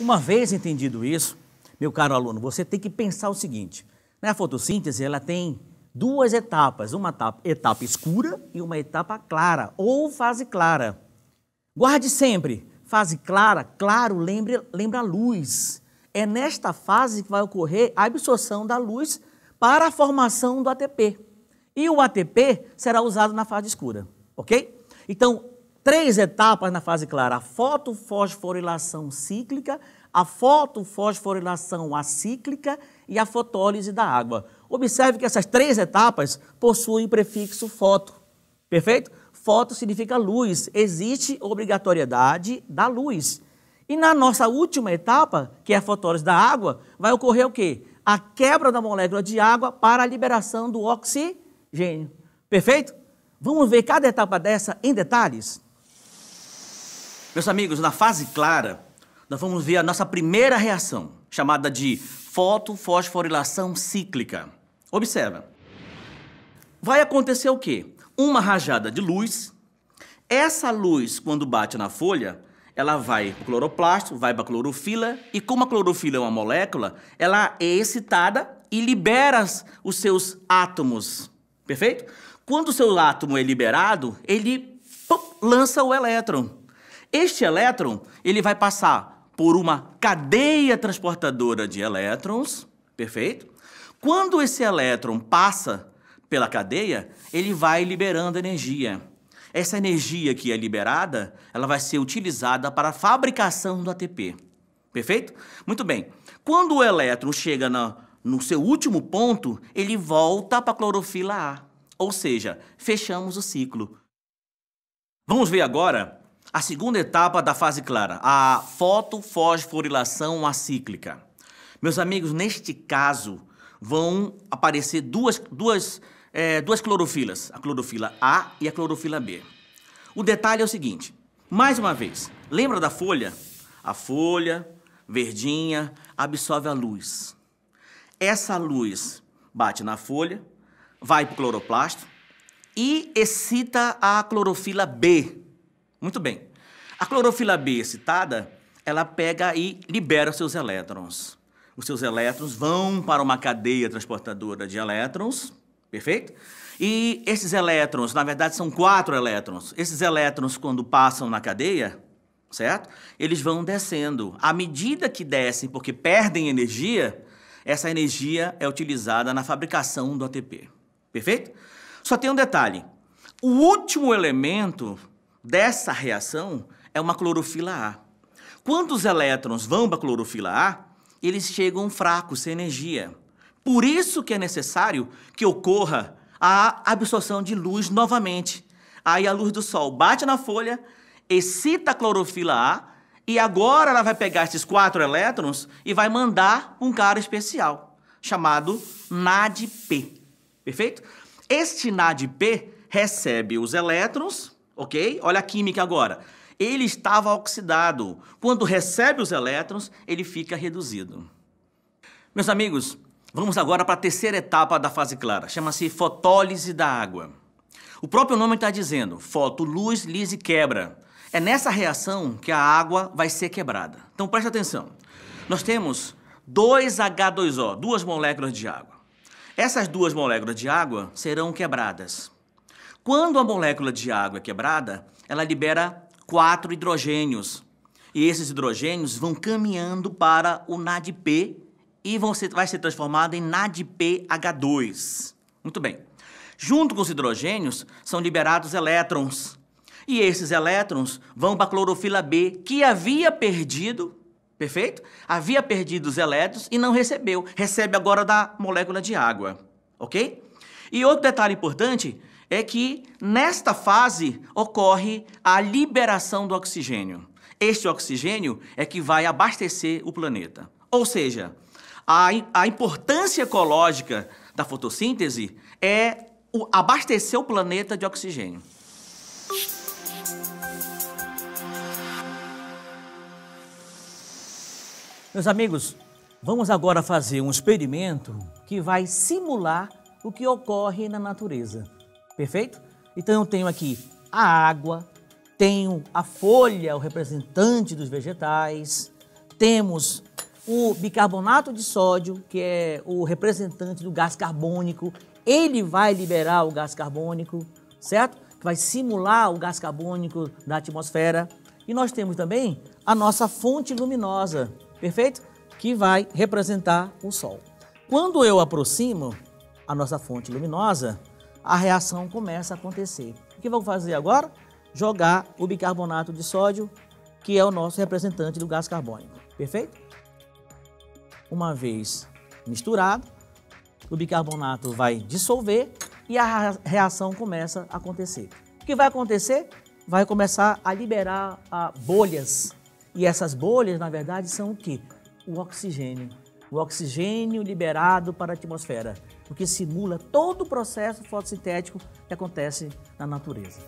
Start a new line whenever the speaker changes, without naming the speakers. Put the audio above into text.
Uma vez entendido isso, meu caro aluno, você tem que pensar o seguinte: né? a fotossíntese ela tem duas etapas, uma etapa, etapa escura e uma etapa clara, ou fase clara. Guarde sempre, fase clara, claro, lembre, lembra a luz. É nesta fase que vai ocorrer a absorção da luz para a formação do ATP. E o ATP será usado na fase escura, ok? Então, três etapas na fase clara: a fotofosforilação cíclica, a fotofosforilação acíclica e a fotólise da água. Observe que essas três etapas possuem prefixo foto. Perfeito? Foto significa luz, existe obrigatoriedade da luz. E na nossa última etapa, que é a fotólise da água, vai ocorrer o quê? A quebra da molécula de água para a liberação do oxigênio. Perfeito? Vamos ver cada etapa dessa em detalhes? Meus amigos, na fase clara, nós vamos ver a nossa primeira reação, chamada de fotofosforilação cíclica. Observa. Vai acontecer o quê? Uma rajada de luz. Essa luz, quando bate na folha, ela vai para o cloroplasto, vai para a clorofila, e como a clorofila é uma molécula, ela é excitada e libera os seus átomos, perfeito? Quando o seu átomo é liberado, ele lança o elétron. Este elétron, ele vai passar por uma cadeia transportadora de elétrons, perfeito? Quando esse elétron passa pela cadeia, ele vai liberando energia. Essa energia que é liberada, ela vai ser utilizada para a fabricação do ATP. Perfeito? Muito bem. Quando o elétron chega na, no seu último ponto, ele volta para a clorofila A. Ou seja, fechamos o ciclo. Vamos ver agora a segunda etapa da fase clara, a fotofosforilação acíclica. Meus amigos, neste caso vão aparecer duas, duas, é, duas clorofilas, a clorofila A e a clorofila B. O detalhe é o seguinte, mais uma vez, lembra da folha? A folha verdinha absorve a luz. Essa luz bate na folha, vai para o cloroplasto e excita a clorofila B, muito bem. A clorofila B citada, ela pega e libera os seus elétrons. Os seus elétrons vão para uma cadeia transportadora de elétrons, perfeito? E esses elétrons, na verdade, são quatro elétrons. Esses elétrons, quando passam na cadeia, certo? Eles vão descendo. À medida que descem, porque perdem energia, essa energia é utilizada na fabricação do ATP. Perfeito? Só tem um detalhe. O último elemento dessa reação é uma clorofila A. Quando os elétrons vão para a clorofila A, eles chegam fracos, sem energia. Por isso que é necessário que ocorra a absorção de luz novamente. Aí a luz do sol bate na folha, excita a clorofila A, e agora ela vai pegar esses quatro elétrons e vai mandar um cara especial, chamado NADP. Perfeito? Este NADP recebe os elétrons, ok? Olha a química agora ele estava oxidado. Quando recebe os elétrons, ele fica reduzido. Meus amigos, vamos agora para a terceira etapa da fase clara. Chama-se fotólise da água. O próprio nome está dizendo, foto, luz, lise, quebra. É nessa reação que a água vai ser quebrada. Então preste atenção. Nós temos 2H2O, duas moléculas de água. Essas duas moléculas de água serão quebradas. Quando a molécula de água é quebrada, ela libera quatro hidrogênios. E esses hidrogênios vão caminhando para o NADP e vão ser, vai ser transformado em NADPH2. Muito bem. Junto com os hidrogênios são liberados elétrons. E esses elétrons vão para a clorofila B, que havia perdido, perfeito? Havia perdido os elétrons e não recebeu. Recebe agora da molécula de água, ok? E outro detalhe importante é que nesta fase ocorre a liberação do oxigênio. Este oxigênio é que vai abastecer o planeta. Ou seja, a, a importância ecológica da fotossíntese é o, abastecer o planeta de oxigênio. Meus amigos, vamos agora fazer um experimento que vai simular o que ocorre na natureza. Perfeito? Então eu tenho aqui a água, tenho a folha, o representante dos vegetais, temos o bicarbonato de sódio, que é o representante do gás carbônico, ele vai liberar o gás carbônico, certo? Que vai simular o gás carbônico da atmosfera. E nós temos também a nossa fonte luminosa, perfeito? Que vai representar o Sol. Quando eu aproximo a nossa fonte luminosa, a reação começa a acontecer. O que vamos fazer agora? Jogar o bicarbonato de sódio, que é o nosso representante do gás carbônico, perfeito? Uma vez misturado, o bicarbonato vai dissolver e a reação começa a acontecer. O que vai acontecer? Vai começar a liberar ah, bolhas. E essas bolhas, na verdade, são o quê? O oxigênio o oxigênio liberado para a atmosfera, o que simula todo o processo fotossintético que acontece na natureza.